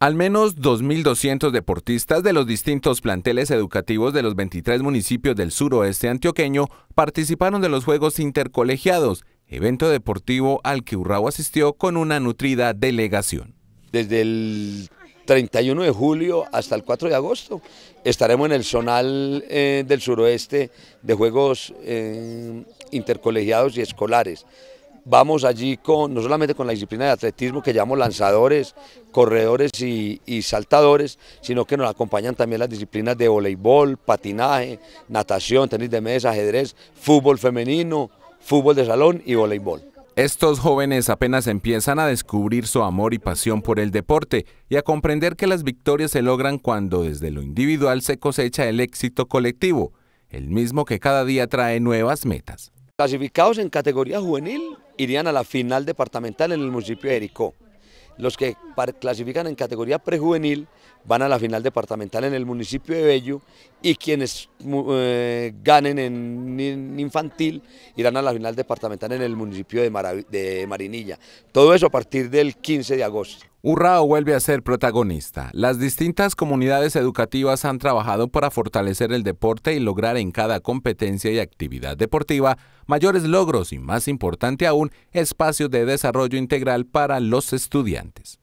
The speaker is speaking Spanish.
Al menos 2.200 deportistas de los distintos planteles educativos de los 23 municipios del suroeste antioqueño participaron de los Juegos Intercolegiados, evento deportivo al que Urrao asistió con una nutrida delegación. Desde el 31 de julio hasta el 4 de agosto estaremos en el zonal eh, del suroeste de Juegos eh, Intercolegiados y Escolares. Vamos allí con, no solamente con la disciplina de atletismo que llamamos lanzadores, corredores y, y saltadores, sino que nos acompañan también las disciplinas de voleibol, patinaje, natación, tenis de mesa, ajedrez, fútbol femenino, fútbol de salón y voleibol. Estos jóvenes apenas empiezan a descubrir su amor y pasión por el deporte y a comprender que las victorias se logran cuando desde lo individual se cosecha el éxito colectivo, el mismo que cada día trae nuevas metas. Clasificados en categoría juvenil, irían a la final departamental en el municipio de Jericó. Los que clasifican en categoría prejuvenil van a la final departamental en el municipio de Bello y quienes eh, ganen en, infantil irán a la final departamental en el municipio de, de Marinilla. Todo eso a partir del 15 de agosto. Urrao vuelve a ser protagonista. Las distintas comunidades educativas han trabajado para fortalecer el deporte y lograr en cada competencia y actividad deportiva mayores logros y, más importante aún, espacios de desarrollo integral para los estudiantes.